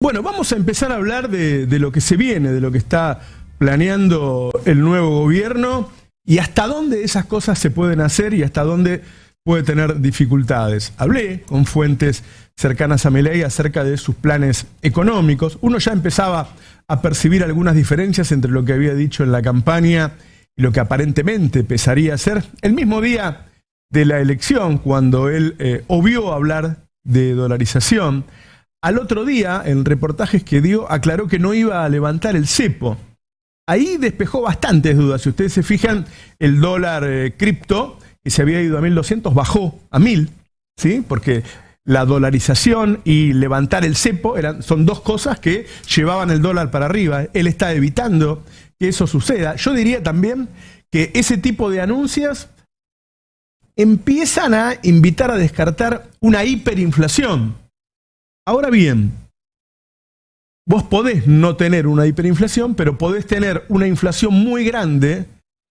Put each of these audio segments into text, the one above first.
Bueno, vamos a empezar a hablar de, lo que se viene, de lo que está planeando el nuevo gobierno y hasta dónde esas cosas se pueden hacer y hasta dónde puede tener dificultades. Hablé con fuentes cercanas a Meley acerca de sus planes económicos. Uno ya empezaba a percibir algunas diferencias entre lo que había dicho en la campaña y lo que aparentemente a ser El mismo día de la elección, cuando él obvio eh, obvió hablar de dolarización, al otro día, en reportajes que dio, aclaró que no iba a levantar el cepo. Ahí despejó bastantes dudas. Si ustedes se fijan, el dólar eh, cripto, que se había ido a 1.200, bajó a 1.000, ¿sí? Porque la dolarización y levantar el cepo eran, son dos cosas que llevaban el dólar para arriba. Él está evitando que eso suceda. Yo diría también que ese tipo de anuncios empiezan a invitar a descartar una hiperinflación Ahora bien, vos podés no tener una hiperinflación, pero podés tener una inflación muy grande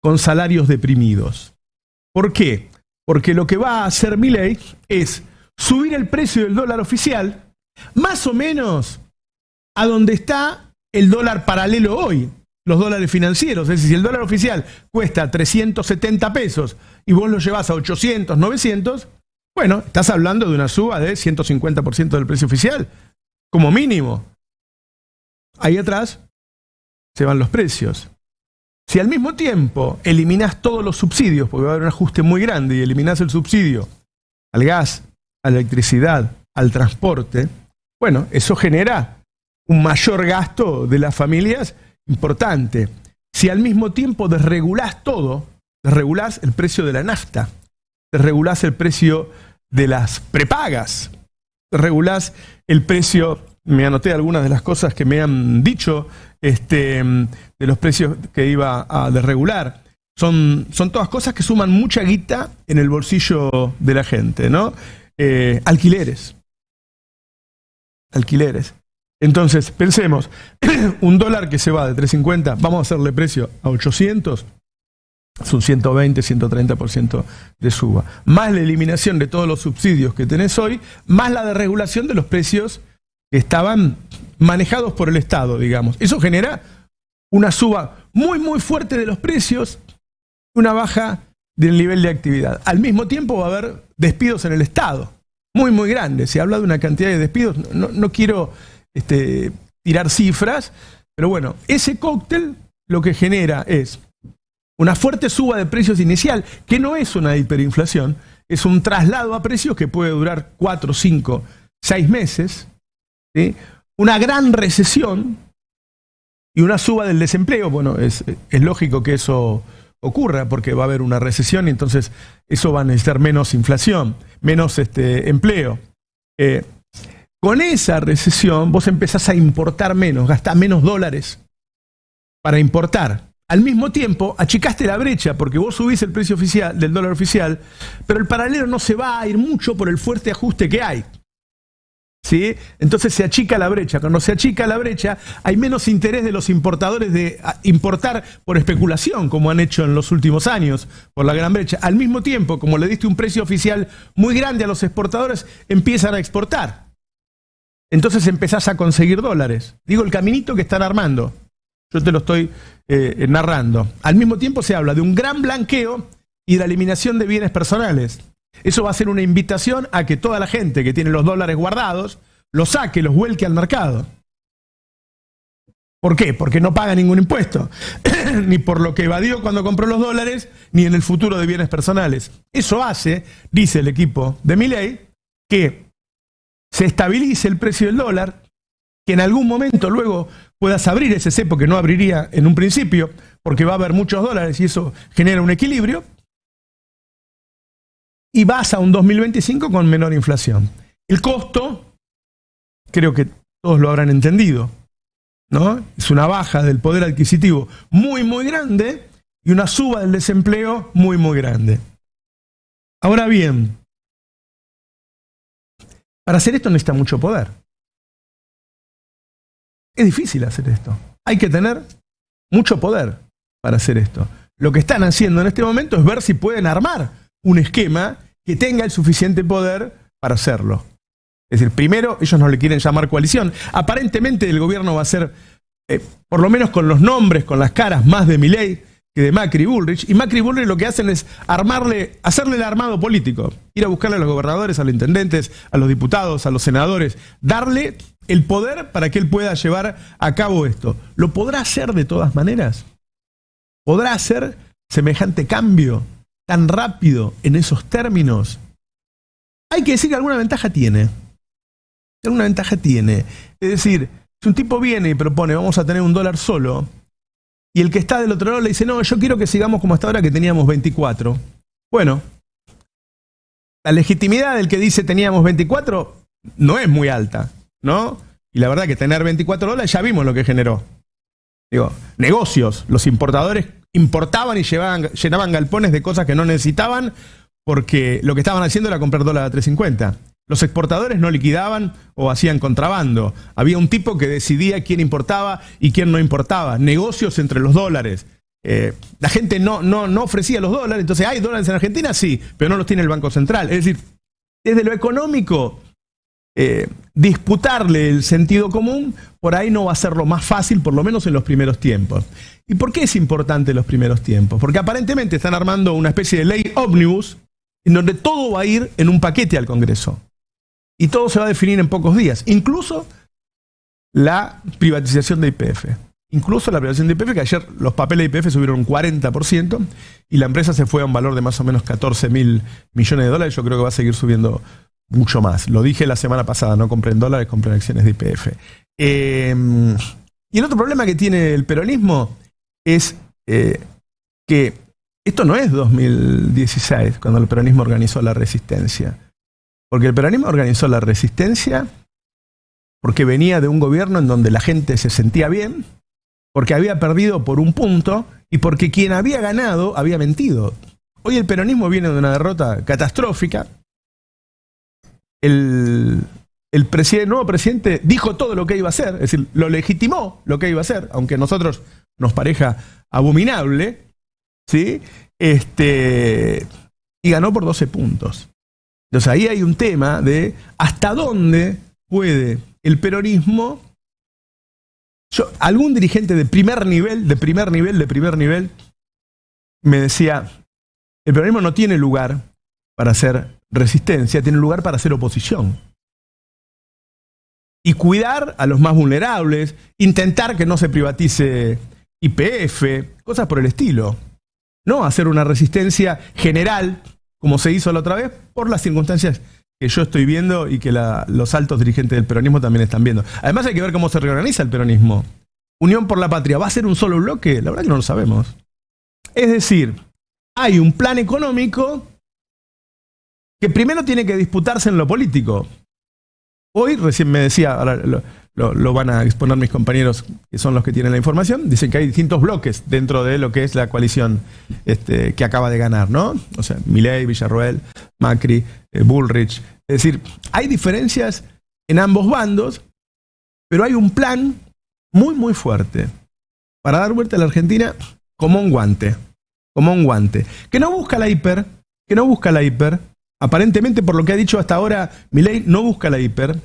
con salarios deprimidos. ¿Por qué? Porque lo que va a hacer ley es subir el precio del dólar oficial más o menos a donde está el dólar paralelo hoy, los dólares financieros. Es decir, si el dólar oficial cuesta 370 pesos y vos lo llevas a 800, 900, bueno, estás hablando de una suba de 150% del precio oficial, como mínimo. Ahí atrás se van los precios. Si al mismo tiempo eliminas todos los subsidios, porque va a haber un ajuste muy grande y eliminás el subsidio al gas, a la electricidad, al transporte, bueno, eso genera un mayor gasto de las familias importante. Si al mismo tiempo desregulás todo, desregulás el precio de la nafta regulás el precio de las prepagas, regulás el precio, me anoté algunas de las cosas que me han dicho este, de los precios que iba a desregular. Son, son todas cosas que suman mucha guita en el bolsillo de la gente, ¿no? Eh, alquileres. Alquileres. Entonces, pensemos, un dólar que se va de 3.50, vamos a hacerle precio a 800, es un 120, 130% de suba. Más la eliminación de todos los subsidios que tenés hoy, más la desregulación de los precios que estaban manejados por el Estado, digamos. Eso genera una suba muy, muy fuerte de los precios, una baja del nivel de actividad. Al mismo tiempo va a haber despidos en el Estado, muy, muy grandes. Se habla de una cantidad de despidos, no, quiero este, tirar cifras, pero bueno, ese cóctel lo que genera es una fuerte suba de precios inicial, que no es una hiperinflación, es un traslado a precios que puede durar cuatro cinco seis meses, una gran recesión y una suba del desempleo. Bueno, es, lógico que eso ocurra porque va a haber una recesión y entonces eso va a necesitar menos inflación, menos este, empleo. Eh, con esa recesión vos empezás a importar menos, gastás menos dólares para importar al mismo tiempo achicaste la brecha porque vos subís el precio oficial del dólar oficial, pero el paralelo no se va a ir mucho por el fuerte ajuste que hay. ¿Sí? Entonces se achica la brecha. Cuando se achica la brecha, hay menos interés de los importadores de ah, importar por especulación, como han hecho en los últimos años, por la gran brecha. Al mismo tiempo, como le diste un precio oficial muy grande a los exportadores, empiezan a exportar. Entonces empezás a conseguir dólares. Digo, el caminito que están armando. Yo te lo estoy eh, narrando. Al mismo tiempo se habla de un gran blanqueo y de la eliminación de bienes personales. Eso va a ser una invitación a que toda la gente que tiene los dólares guardados los saque, los vuelque al mercado. ¿Por qué? Porque no paga ningún impuesto, ni por lo que evadió cuando compró los dólares, ni en el futuro de bienes personales. Eso hace, dice el equipo de Milley, que se estabilice el precio del dólar, que en algún momento luego puedas abrir ese cepo que no abriría en un principio, porque va a haber muchos dólares y eso genera un equilibrio, y vas a un 2025 con menor inflación. El costo, creo que todos lo habrán entendido, ¿no? Es una baja del poder adquisitivo muy, muy grande y una suba del desempleo muy, muy grande. Ahora bien, para hacer esto necesita mucho poder. Es difícil hacer esto. Hay que tener mucho poder para hacer esto. Lo que están haciendo en este momento es ver si pueden armar un esquema que tenga el suficiente poder para hacerlo. Es decir, primero ellos no le quieren llamar coalición. Aparentemente el gobierno va a ser, eh, por lo menos con los nombres, con las caras, más de Milei que de Macri Bullrich. Y Macri Bullrich lo que hacen es armarle, hacerle el armado político. Ir a buscarle a los gobernadores, a los intendentes, a los diputados, a los senadores. Darle el poder para que él pueda llevar a cabo esto. ¿Lo podrá hacer de todas maneras? ¿Podrá hacer semejante cambio tan rápido en esos términos? Hay que decir que alguna ventaja tiene. Alguna ventaja tiene. Es decir, si un tipo viene y propone vamos a tener un dólar solo, y el que está del otro lado le dice, no, yo quiero que sigamos como hasta ahora que teníamos 24. Bueno, la legitimidad del que dice teníamos 24 no es muy alta. ¿no? Y la verdad que tener 24 dólares ya vimos lo que generó. Digo, negocios. Los importadores importaban y llenaban galpones de cosas que no necesitaban porque lo que estaban haciendo era comprar dólar a 3.50. Los exportadores no liquidaban o hacían contrabando. Había un tipo que decidía quién importaba y quién no importaba. Negocios entre los dólares. Eh, la gente no, no, no ofrecía los dólares. Entonces, ¿hay dólares en Argentina? Sí, pero no los tiene el Banco Central. Es decir, desde lo económico eh, disputarle el sentido común, por ahí no va a ser lo más fácil, por lo menos en los primeros tiempos. ¿Y por qué es importante los primeros tiempos? Porque aparentemente están armando una especie de ley ómnibus en donde todo va a ir en un paquete al Congreso. Y todo se va a definir en pocos días, incluso la privatización de IPF. Incluso la privatización de IPF, que ayer los papeles de IPF subieron un 40% y la empresa se fue a un valor de más o menos 14 mil millones de dólares. Yo creo que va a seguir subiendo mucho más. Lo dije la semana pasada, no compren dólares, compren acciones de IPF. Eh, y el otro problema que tiene el peronismo es eh, que esto no es 2016, cuando el peronismo organizó la resistencia. Porque el peronismo organizó la resistencia porque venía de un gobierno en donde la gente se sentía bien, porque había perdido por un punto y porque quien había ganado había mentido. Hoy el peronismo viene de una derrota catastrófica, el, nuevo presidente dijo todo lo que iba a hacer, es decir, lo legitimó lo que iba a hacer, aunque a nosotros nos pareja abominable, ¿sí? Este, y ganó por 12 puntos. Entonces ahí hay un tema de hasta dónde puede el peronismo. Yo, algún dirigente de primer nivel, de primer nivel, de primer nivel, me decía, el peronismo no tiene lugar para hacer resistencia, tiene lugar para hacer oposición. Y cuidar a los más vulnerables, intentar que no se privatice IPF, cosas por el estilo. No hacer una resistencia general, como se hizo la otra vez, por las circunstancias que yo estoy viendo y que los altos dirigentes del peronismo también están viendo. Además hay que ver cómo se reorganiza el peronismo. Unión por la Patria, ¿va a ser un solo bloque? La verdad que no lo sabemos. Es decir, hay un plan económico que primero tiene que disputarse en lo político. Hoy recién me decía, ahora lo, van a exponer mis compañeros que son los que tienen la información, dicen que hay distintos bloques dentro de lo que es la coalición este, que acaba de ganar, ¿no? O sea, Milei, Villarroel, Macri, eh, Bullrich. Es decir, hay diferencias en ambos bandos, pero hay un plan muy, muy fuerte para dar vuelta a la Argentina como un guante, como un guante, que no busca la hiper, que no busca la hiper, Aparentemente, por lo que ha dicho hasta ahora, Milei no busca la hiper.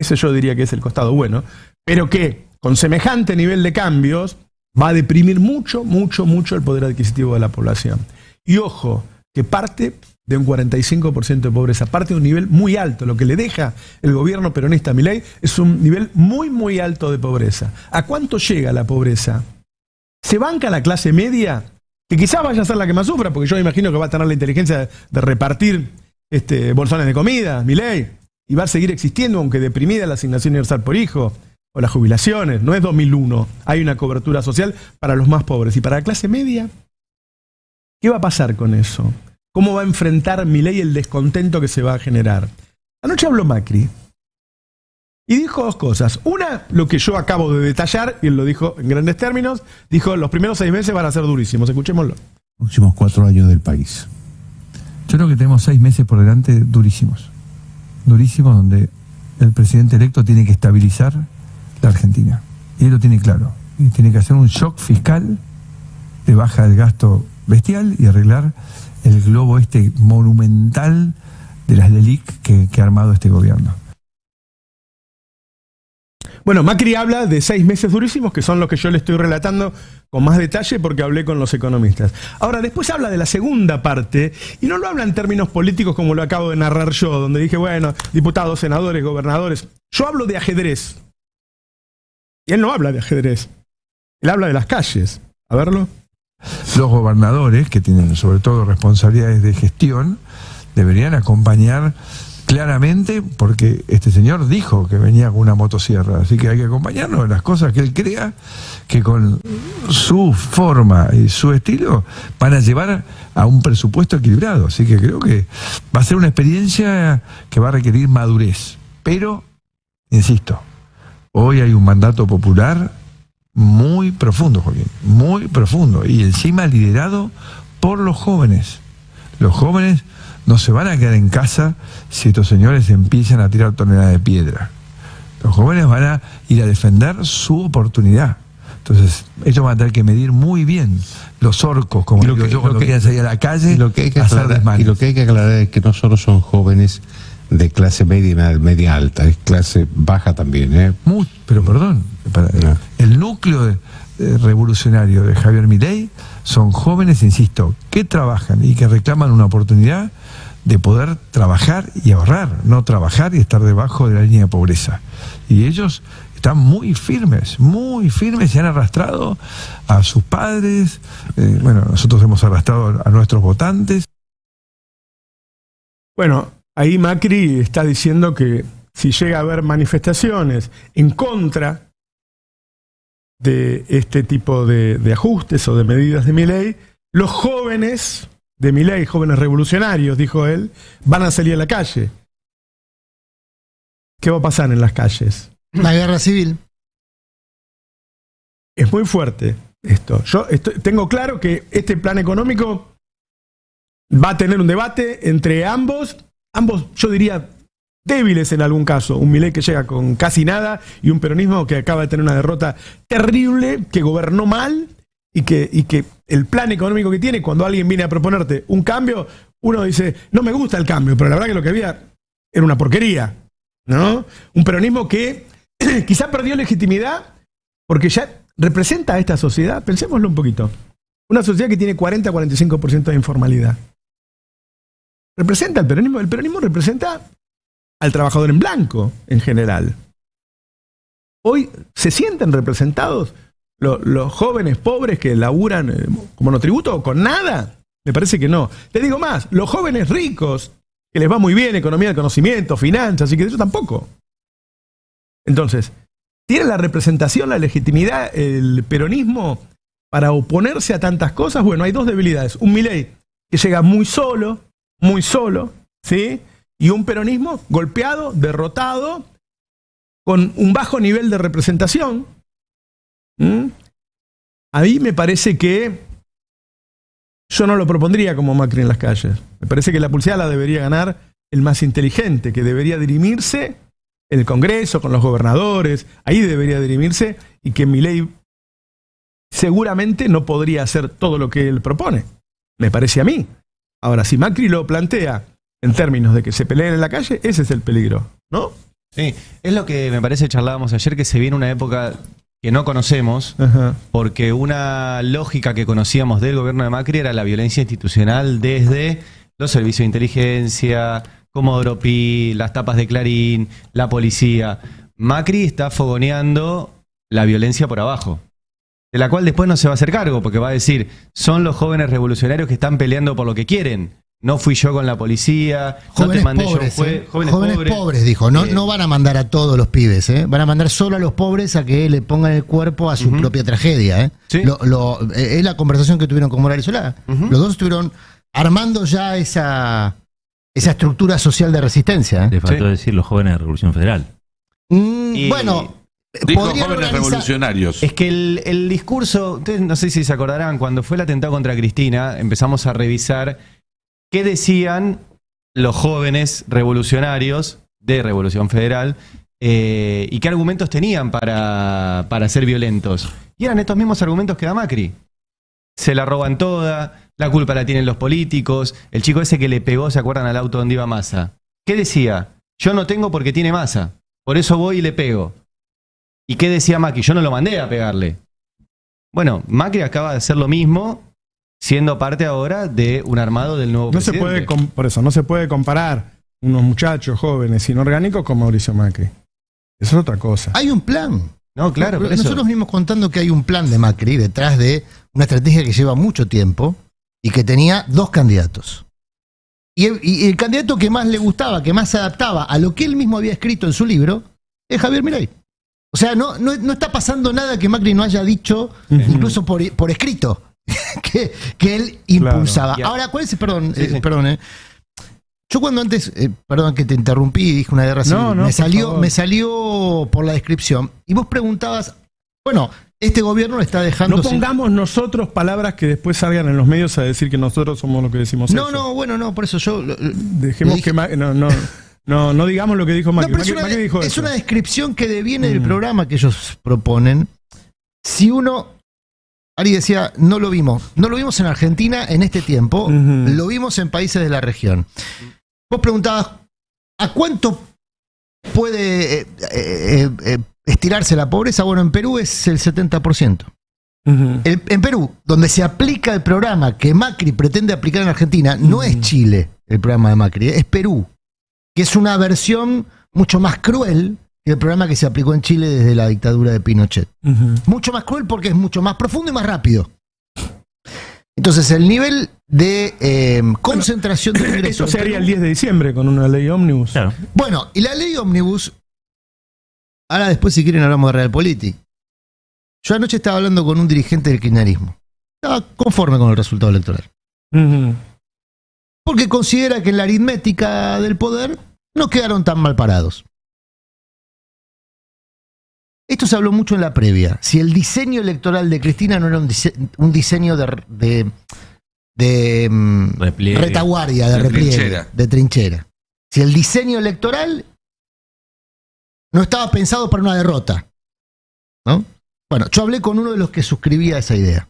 Ese yo diría que es el costado bueno. Pero que, con semejante nivel de cambios, va a deprimir mucho, mucho, mucho el poder adquisitivo de la población. Y ojo, que parte de un 45% de pobreza, parte de un nivel muy alto. Lo que le deja el gobierno peronista a Milei es un nivel muy, muy alto de pobreza. ¿A cuánto llega la pobreza? ¿Se banca la clase media? Que quizás vaya a ser la que más sufra, porque yo imagino que va a tener la inteligencia de repartir este, bolsones de comida, mi ley, y va a seguir existiendo, aunque deprimida la asignación universal por hijo o las jubilaciones. No es 2001, hay una cobertura social para los más pobres. ¿Y para la clase media? ¿Qué va a pasar con eso? ¿Cómo va a enfrentar mi ley el descontento que se va a generar? Anoche habló Macri y dijo dos cosas. Una, lo que yo acabo de detallar, y él lo dijo en grandes términos, dijo, los primeros seis meses van a ser durísimos, escuchémoslo. Los últimos cuatro años del país. Yo creo que tenemos seis meses por delante durísimos, durísimos donde el presidente electo tiene que estabilizar la Argentina. Y él lo tiene claro. Y tiene que hacer un shock fiscal de baja del gasto bestial y arreglar el globo este monumental de las LELIC que, que ha armado este gobierno. Bueno, Macri habla de seis meses durísimos, que son los que yo le estoy relatando con más detalle porque hablé con los economistas. Ahora, después habla de la segunda parte, y no lo habla en términos políticos como lo acabo de narrar yo, donde dije, bueno, diputados, senadores, gobernadores. Yo hablo de ajedrez. Y él no habla de ajedrez. Él habla de las calles. A verlo. Los gobernadores, que tienen sobre todo responsabilidades de gestión, deberían acompañar claramente porque este señor dijo que venía con una motosierra, así que hay que acompañarnos en las cosas que él crea que con su forma y su estilo van a llevar a un presupuesto equilibrado, así que creo que va a ser una experiencia que va a requerir madurez, pero, insisto, hoy hay un mandato popular muy profundo, Joaquín, muy profundo, y encima liderado por los jóvenes. Los jóvenes no se van a quedar en casa si estos señores empiezan a tirar toneladas de piedra. Los jóvenes van a ir a defender su oportunidad. Entonces, ellos van a tener que medir muy bien los orcos, como lo que, yo, quería salir a la calle, y lo que hay hacer aclarar, Y lo que hay que aclarar es que no solo son jóvenes de clase media media alta, es clase baja también. ¿eh? pero perdón, el núcleo de, eh, revolucionario de Javier Milei son jóvenes, insisto, que trabajan y que reclaman una oportunidad de poder trabajar y ahorrar, no trabajar y estar debajo de la línea de pobreza. Y ellos están muy firmes, muy firmes Se han arrastrado a sus padres, eh, bueno, nosotros hemos arrastrado a nuestros votantes. Bueno, ahí Macri está diciendo que si llega a haber manifestaciones en contra de este tipo de, ajustes o de medidas de mi ley, los jóvenes de mi ley, jóvenes revolucionarios, dijo él, van a salir a la calle. ¿Qué va a pasar en las calles? La guerra civil. Es muy fuerte esto. Yo tengo claro que este plan económico va a tener un debate entre ambos, ambos, yo diría, débiles en algún caso. Un Milei que llega con casi nada y un peronismo que acaba de tener una derrota terrible, que gobernó mal y que, el plan económico que tiene, cuando alguien viene a proponerte un cambio, uno dice, no me gusta el cambio, pero la verdad que lo que había era una porquería, ¿no? Un peronismo que quizá perdió legitimidad porque ya representa a esta sociedad, pensémoslo un poquito, una sociedad que tiene 40-45% de informalidad. Representa el peronismo, el peronismo representa al trabajador en blanco en general. Hoy se sienten representados los, jóvenes pobres que laburan eh, como no tributo con nada. Me parece que no. Te digo más, los jóvenes ricos, que les va muy bien economía de conocimiento, finanzas, y que eso tampoco. Entonces, ¿tiene la representación, la legitimidad, el peronismo para oponerse a tantas cosas? Bueno, hay dos debilidades. Un Milei que llega muy solo, muy solo, ¿sí? y un peronismo golpeado, derrotado, con un bajo nivel de representación. ahí ¿Mm? A mí me parece que yo no lo propondría como Macri en las calles. Me parece que la pulsada la debería ganar el más inteligente, que debería dirimirse en el Congreso, con los gobernadores, ahí debería dirimirse y que ley seguramente no podría hacer todo lo que él propone. Me parece a mí. Ahora, si Macri lo plantea en términos de que se peleen en la calle, ese es el peligro, ¿no? Sí, es lo que me parece charlábamos ayer, que se viene una época que no conocemos, porque una lógica que conocíamos del gobierno de Macri era la violencia institucional desde los servicios de inteligencia, como Pi, las tapas de Clarín, la policía. Macri está fogoneando la violencia por abajo, de la cual después no se va a hacer cargo, porque va a decir, son los jóvenes revolucionarios que están peleando por lo que quieren. No fui yo con la policía, jóvenes no te mandé pobres, yo ¿eh? jóvenes, pobres, dijo, eh. no, van a mandar a todos los pibes, ¿eh? van a mandar solo a los pobres a que le pongan el cuerpo a su propia tragedia. es la conversación que tuvieron con Morales Solá. Los dos estuvieron armando ya esa, esa estructura social de resistencia. Le faltó decir los jóvenes de Revolución Federal. Mm, bueno, Dijo jóvenes revolucionarios. Es que el, el discurso, no sé si se acordarán, cuando fue el atentado contra Cristina, empezamos a revisar ¿Qué decían los jóvenes revolucionarios de Revolución Federal eh, y qué argumentos tenían para, para, ser violentos. Y eran estos mismos argumentos que da Macri. Se la roban toda, la culpa la tienen los políticos, el chico ese que le pegó, ¿se acuerdan al auto donde iba Massa? ¿Qué decía? Yo no tengo porque tiene Massa, por eso voy y le pego. ¿Y qué decía Macri? Yo no lo mandé a pegarle. Bueno, Macri acaba de hacer lo mismo siendo parte ahora de un armado del nuevo no Se puede por eso, no se puede comparar unos muchachos jóvenes inorgánicos con Mauricio Macri. Eso es otra cosa. Hay un plan. No, claro. nosotros eso. contando que hay un plan de Macri detrás de una estrategia que lleva mucho tiempo y que tenía dos candidatos. Y el, candidato que más le gustaba, que más se adaptaba a lo que él mismo había escrito en su libro, es Javier Milei. O sea, no, no, no está pasando nada que Macri no haya dicho, incluso por escrito. que, él impulsaba. Ahora, ¿cuál Perdón, eh, perdón, eh? Yo cuando antes, eh, perdón que te interrumpí, dije una guerra civil, me, salió, me salió por la descripción. Y vos preguntabas, bueno, este gobierno está dejando. No pongamos nosotros palabras que después salgan en los medios a decir que nosotros somos lo que decimos. No, no, bueno, no, por eso yo. Dejemos que. No, no, digamos lo que dijo Macri. es, una, descripción que deviene del mm. programa que ellos proponen. Si uno Ari decía, no lo vimos. No lo vimos en Argentina en este tiempo, lo vimos en países de la región. Vos preguntabas, ¿a cuánto puede eh, eh, eh, estirarse la pobreza? Bueno, en Perú es el 70%. en Perú, donde se aplica el programa que Macri pretende aplicar en Argentina, no es Chile el programa de Macri, es Perú, que es una versión mucho más cruel el programa que se aplicó en Chile desde la dictadura de Pinochet. Mucho más cruel porque es mucho más profundo y más rápido. Entonces, el nivel de eh, concentración de ingresos. Eso se haría el 10 de diciembre con una ley ómnibus. Bueno, y la ley ómnibus. Ahora, después, si quieren, hablamos de política. Yo anoche estaba hablando con un dirigente del kirchnerismo. Estaba conforme con el resultado electoral. Porque considera que en la aritmética del poder no quedaron tan mal parados. Esto se habló mucho en la previa. Si el diseño electoral de Cristina no era un, diseño de, de, mm, retaguardia, de, de trinchera. Si el diseño electoral no estaba pensado para una derrota. ¿no? Bueno, yo hablé con uno de los que suscribía esa idea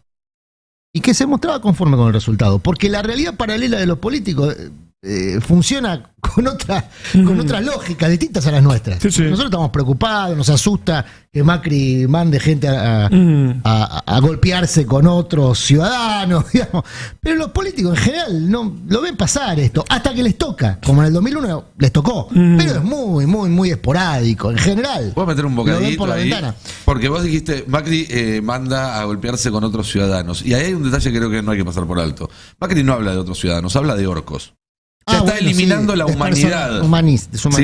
y que se mostraba conforme con el resultado, porque la realidad paralela de los políticos eh, funciona con otra, con otra lógica, distintas a las nuestras. Nosotros estamos preocupados, nos asusta que Macri mande gente a, golpearse con otros ciudadanos, Pero los políticos en general no lo ven pasar esto, hasta que les toca, como en el 2001 les tocó. Pero es muy, muy, muy esporádico, en general. Voy a meter un bocadito Porque vos dijiste, Macri eh, manda a golpearse con otros ciudadanos. Y ahí hay un detalle que creo que no hay que pasar por alto. Macri no habla de otros ciudadanos, habla de orcos. Ah, está eliminando la humanidad.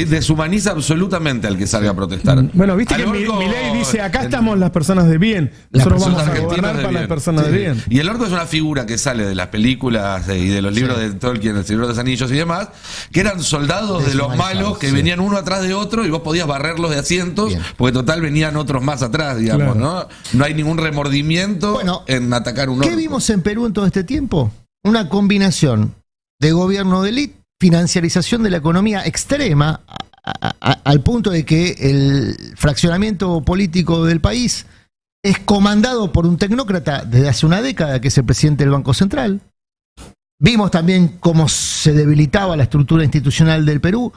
deshumaniza. absolutamente al que salga a protestar. Mm, bueno, viste que mi ley dice, acá estamos las personas de bien. Nosotros vamos a gobernar para las personas de bien. Y el orco es una figura que sale de las películas y de los libros de Tolkien, El Señor de los Anillos y demás, que eran soldados de los malos que venían uno atrás de otro y vos podías barrerlos de asientos, porque total venían otros más atrás, digamos, ¿no? No hay ningún remordimiento en atacar un orco. ¿Qué vimos en Perú en todo este tiempo? Una combinación de gobierno de élite, financiarización de la economía extrema, al punto de que el fraccionamiento político del país es comandado por un tecnócrata desde hace una década que es el presidente del Banco Central. Vimos también cómo se debilitaba la estructura institucional del Perú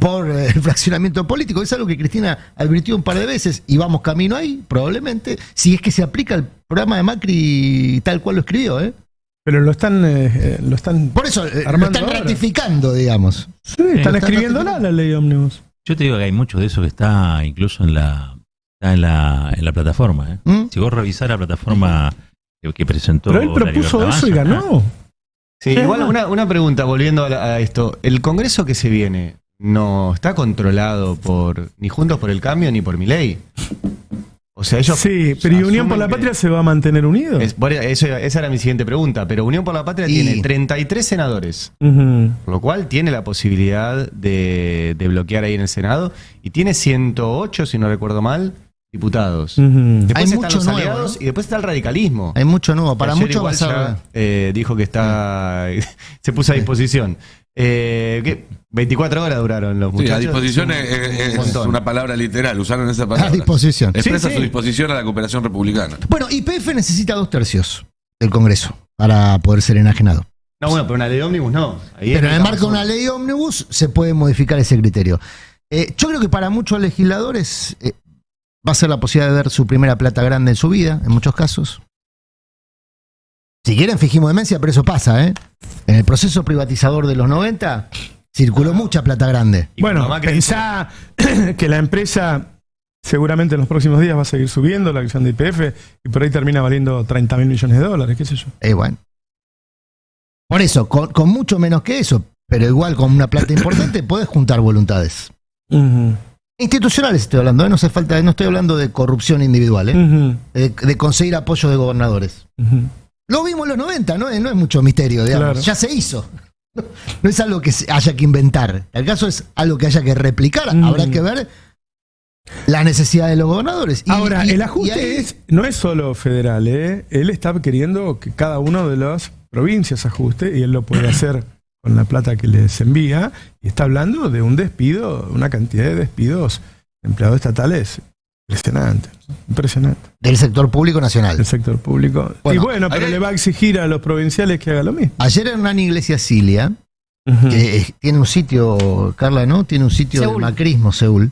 por eh, el fraccionamiento político. Es algo que Cristina advirtió un par de veces y vamos camino ahí, probablemente, si es que se aplica el programa de Macri tal cual lo escribió. ¿eh? Pero lo están, eh, eh, lo están. Por eso, eh, lo están ratificando, digamos. Sí, están escribiendo la, ley ómnibus. Yo te digo que hay mucho de eso que está incluso en la, en la, plataforma. ¿eh? ¿Mm? Si vos revisás la plataforma que, presentó. Pero él propuso eso y ganó. Sí, igual una, una pregunta, volviendo a, a, esto. ¿El Congreso que se viene no está controlado por ni Juntos por el Cambio ni por mi ley? Sí, pero ¿y Unión por la Patria se va a mantener unido? eso, e, esa era mi siguiente pregunta. Pero Unión por la Patria tiene 33 senadores, lo cual tiene la posibilidad de, bloquear ahí en el Senado. Y tiene 108, si no recuerdo mal, diputados. Después Hay están los aliados y después está el radicalismo. Hay mucho nuevo. Para muchos va eh, dijo que está. Mm. se puso a disposición. 24 eh, horas duraron los muchachos. a disposición es, una palabra literal, usaron esa palabra. A disposición. Expresa su disposición a la cooperación republicana. Bueno, IPF necesita dos tercios del Congreso para poder ser enajenado. No, bueno, pero una ley ómnibus no. pero en el marco de una ley ómnibus se puede modificar ese criterio. Eh, yo creo que para muchos legisladores eh, va a ser la posibilidad de ver su primera plata grande en su vida, en muchos casos. Si quieren, fijimos demencia, pero eso pasa, ¿eh? En el proceso privatizador de los 90 circuló ah. mucha plata grande. Bueno, va pensá que la empresa seguramente en los próximos días va a seguir subiendo la acción de IPF y por ahí termina valiendo 30 mil millones de dólares, qué sé yo. Eh, bueno. Por eso, con, mucho menos que eso, pero igual con una plata importante, puedes juntar voluntades. Institucionales estoy hablando, ¿eh? no hace falta, no estoy hablando de corrupción individual, ¿eh? de, conseguir apoyo de gobernadores. Lo vimos en los 90, no, eh, no es mucho misterio, Ya se hizo. No, es algo que haya que inventar. El caso es algo que haya que replicar. Mm. Habrá que ver la necesidad de los gobernadores. Ahora, el ajuste es, no es solo federal, ¿eh? él está queriendo que cada uno de las provincias ajuste y él lo puede hacer con la plata que les envía. Y está hablando de un despido, una cantidad de despidos de empleados estatales Impresionante, impresionante. Del sector público nacional. Del sector público. y bueno, pero le va a exigir a los provinciales que haga lo mismo. Ayer en una iglesia Cilia, que tiene un sitio, Carla, ¿no? Tiene un sitio de macrismo, Seúl,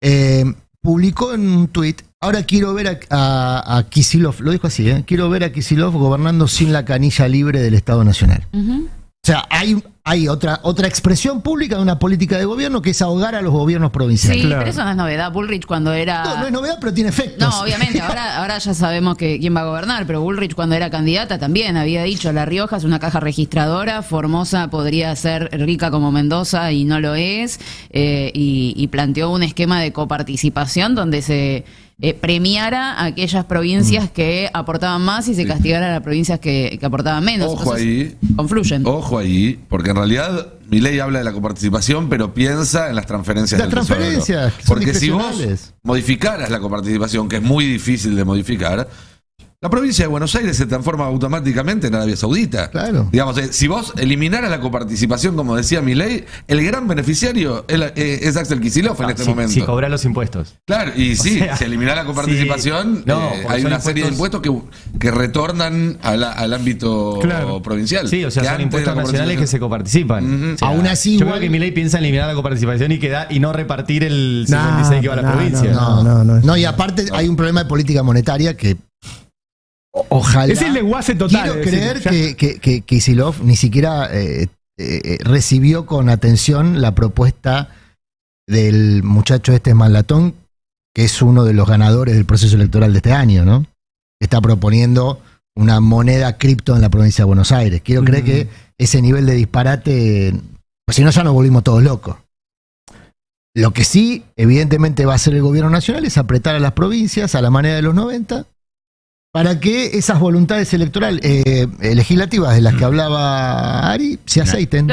eh, publicó en un tuit, ahora quiero ver a, a, Kisilov, lo dijo así, ¿eh? quiero ver a Kisilov gobernando sin la canilla libre del Estado Nacional. O sea, hay, hay otra, otra expresión pública de una política de gobierno que es ahogar a los gobiernos provinciales. Sí, pero eso no es novedad. Bullrich cuando era. No, no es novedad, pero tiene efectos. No, obviamente. ahora, ahora ya sabemos que quién va a gobernar, pero Bullrich cuando era candidata también había dicho: La Rioja es una caja registradora, Formosa podría ser rica como Mendoza y no lo es. Eh, y, y planteó un esquema de coparticipación donde se eh, premiara a aquellas provincias mm. que aportaban más y se castigara a las provincias que, aportaban menos. Ojo ahí. Confluyen. Ojo ahí, porque en realidad mi ley habla de la coparticipación, pero piensa en las transferencias. Las transferencias. Porque si vos modificaras la coparticipación, que es muy difícil de modificar, la provincia de Buenos Aires se transforma automáticamente en Arabia Saudita. Claro. Digamos, eh, si vos eliminaras la coparticipación, como decía ley, el gran beneficiario es, eh, Axel Kicillof en ah, este momento. Si cobrar los impuestos. Claro, y sí, si eliminás la coparticipación, eh, hay una serie de impuestos que, que retornan al ámbito provincial. Sí, o sea, son impuestos nacionales que se coparticipan. Aún así, Yo igual- creo que ley piensa en eliminar la coparticipación y, queda, y no repartir el 56 que va a la provincia. No, no, no. No, y aparte hay un problema de política monetaria que Ojalá. Es el lenguaje total. Quiero creer que, que, ni siquiera eh, eh, eh, recibió con atención la propuesta del muchacho este Malatón, que es uno de los ganadores del proceso electoral de este año, ¿no? Está proponiendo una moneda cripto en la provincia de Buenos Aires. Quiero creer que ese nivel de disparate, pues si no ya nos volvimos todos locos. Lo que sí, evidentemente, va a hacer el gobierno nacional es apretar a las provincias a la manera de los 90 para que esas voluntades electorales, eh, eh, legislativas de las que mm. hablaba Ari, se aceiten.